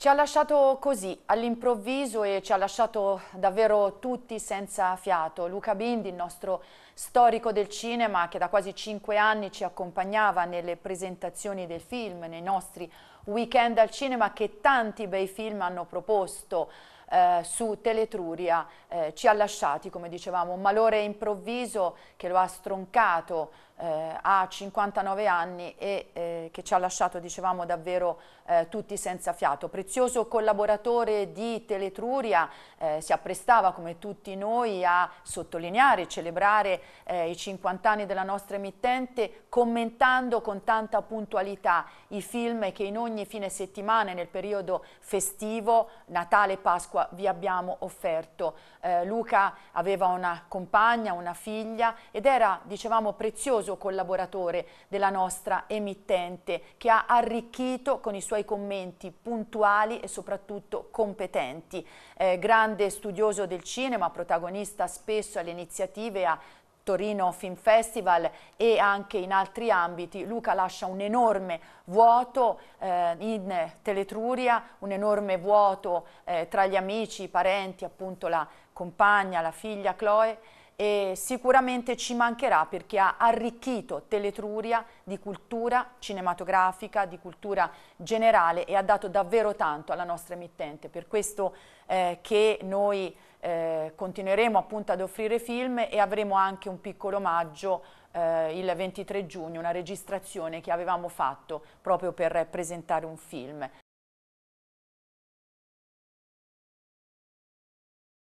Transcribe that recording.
Ci ha lasciato così all'improvviso e ci ha lasciato davvero tutti senza fiato. Luca Bindi, il nostro storico del cinema che da quasi cinque anni ci accompagnava nelle presentazioni del film, nei nostri weekend al cinema che tanti bei film hanno proposto eh, su Teletruria eh, ci ha lasciati, come dicevamo, un malore improvviso che lo ha stroncato eh, a 59 anni e eh, che ci ha lasciato, dicevamo, davvero eh, tutti senza fiato. Prezioso collaboratore di Teletruria, eh, si apprestava, come tutti noi, a sottolineare e celebrare i 50 anni della nostra emittente, commentando con tanta puntualità i film che in ogni ogni fine settimana nel periodo festivo, Natale e Pasqua, vi abbiamo offerto. Eh, Luca aveva una compagna, una figlia ed era, dicevamo, prezioso collaboratore della nostra emittente che ha arricchito con i suoi commenti puntuali e soprattutto competenti. Eh, grande studioso del cinema, protagonista spesso alle iniziative a Torino Film Festival e anche in altri ambiti. Luca lascia un enorme vuoto eh, in Teletruria, un enorme vuoto eh, tra gli amici, i parenti, appunto la compagna, la figlia Chloe e sicuramente ci mancherà perché ha arricchito Teletruria di cultura cinematografica, di cultura generale e ha dato davvero tanto alla nostra emittente. Per questo eh, che noi eh, continueremo appunto ad offrire film e avremo anche un piccolo omaggio eh, il 23 giugno, una registrazione che avevamo fatto proprio per presentare un film.